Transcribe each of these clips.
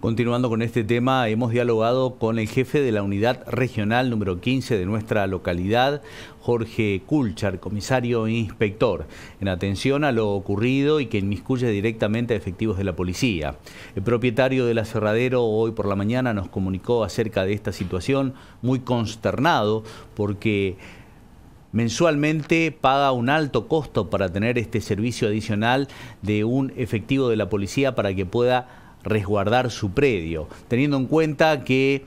Continuando con este tema, hemos dialogado con el jefe de la unidad regional número 15 de nuestra localidad, Jorge Kulchar, comisario e inspector, en atención a lo ocurrido y que inmiscuye directamente a efectivos de la policía. El propietario del aserradero hoy por la mañana nos comunicó acerca de esta situación, muy consternado porque mensualmente paga un alto costo para tener este servicio adicional de un efectivo de la policía para que pueda resguardar su predio, teniendo en cuenta que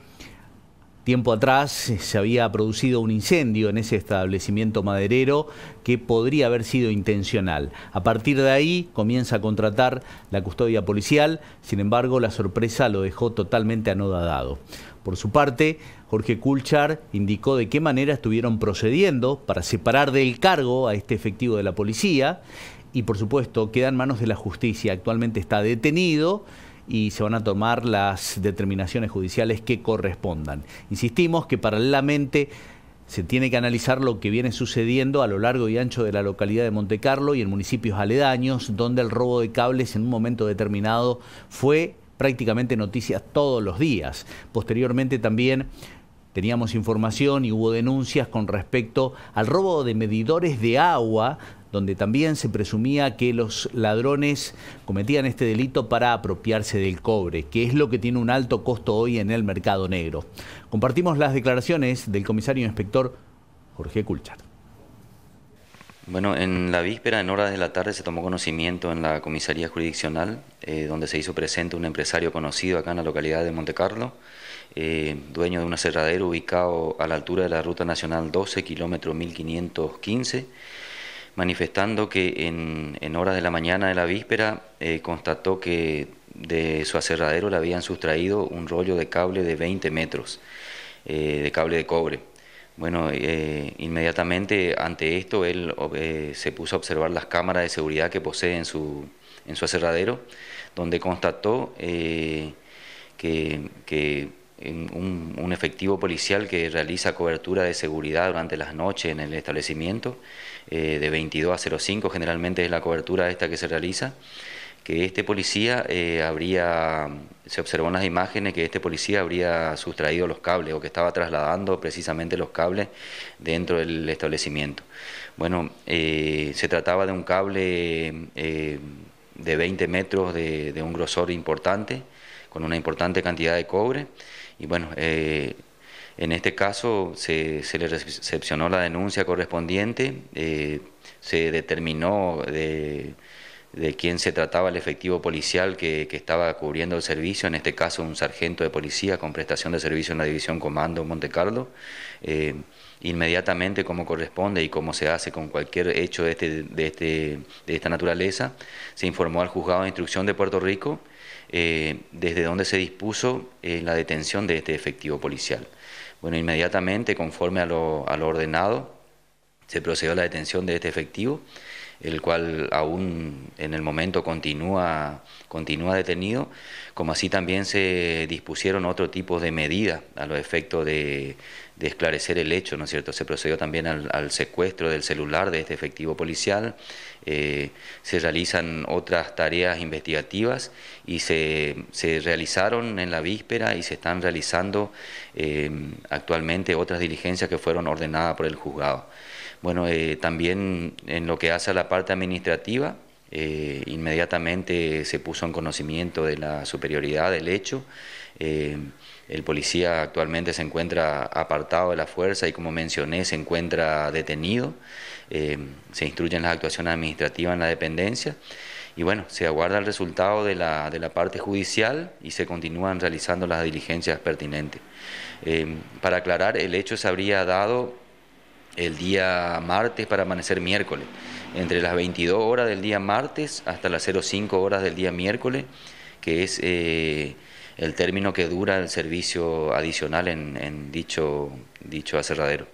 tiempo atrás se había producido un incendio en ese establecimiento maderero que podría haber sido intencional. A partir de ahí comienza a contratar la custodia policial, sin embargo la sorpresa lo dejó totalmente anodadado. Por su parte, Jorge Kulchar indicó de qué manera estuvieron procediendo para separar del cargo a este efectivo de la policía y por supuesto queda en manos de la justicia. Actualmente está detenido y se van a tomar las determinaciones judiciales que correspondan. Insistimos que paralelamente se tiene que analizar lo que viene sucediendo a lo largo y ancho de la localidad de Monte Carlo y en municipios aledaños, donde el robo de cables en un momento determinado fue prácticamente noticia todos los días. Posteriormente también teníamos información y hubo denuncias con respecto al robo de medidores de agua donde también se presumía que los ladrones cometían este delito para apropiarse del cobre, que es lo que tiene un alto costo hoy en el mercado negro. Compartimos las declaraciones del comisario inspector Jorge Culchar. Bueno, en la víspera, en horas de la tarde, se tomó conocimiento en la comisaría jurisdiccional, eh, donde se hizo presente un empresario conocido acá en la localidad de Montecarlo, Carlo, eh, dueño de un aserradero ubicado a la altura de la Ruta Nacional 12, kilómetro 1515 manifestando que en, horas de la mañana de la víspera eh, constató que de su aserradero le habían sustraído un rollo de cable de 20 metros, eh, de cable de cobre. Bueno, eh, inmediatamente ante esto él se puso a observar las cámaras de seguridad que posee en su, en su aserradero, donde constató que un, efectivo policial que realiza cobertura de seguridad durante las noches en el establecimiento, eh, de 22 a 05 generalmente es la cobertura esta que se realiza, que este policía eh, habría, se observó en las imágenes que este policía habría sustraído los cables o que estaba trasladando precisamente los cables dentro del establecimiento. Bueno, eh, se trataba de un cable de 20 metros de, un grosor importante, con una importante cantidad de cobre. Y bueno, eh, en este caso se, se, le recepcionó la denuncia correspondiente, eh, se determinó de de quién se trataba el efectivo policial que, estaba cubriendo el servicio, en este caso un sargento de policía con prestación de servicio en la división Comando Montecarlo. Eh, inmediatamente como corresponde y como se hace con cualquier hecho de, este, este, de, esta naturaleza, se informó al juzgado de instrucción de Puerto Rico eh, desde donde se dispuso eh, la detención de este efectivo policial. Bueno, inmediatamente, conforme a lo ordenado, se procedió a la detención de este efectivo el cual aún en el momento continúa, continúa detenido, como así también se dispusieron otro tipo de medidas a los efectos de, esclarecer el hecho, ¿no es cierto? Se procedió también al, secuestro del celular de este efectivo policial, eh, se realizan otras tareas investigativas y se, se, realizaron en la víspera y se están realizando eh, actualmente otras diligencias que fueron ordenadas por el juzgado. Bueno, eh, también en lo que hace a la parte administrativa, eh, inmediatamente se puso en conocimiento de la superioridad del hecho. Eh, el policía actualmente se encuentra apartado de la fuerza y como mencioné se encuentra detenido. se instruyen las actuaciones administrativas en la dependencia y bueno, se aguarda el resultado de la, de la parte judicial y se continúan realizando las diligencias pertinentes. para aclarar, el hecho se habría dado el día martes para amanecer miércoles, entre las 22 horas del día martes hasta las 05 horas del día miércoles, que es eh, el término que dura el servicio adicional en, dicho, dicho aserradero.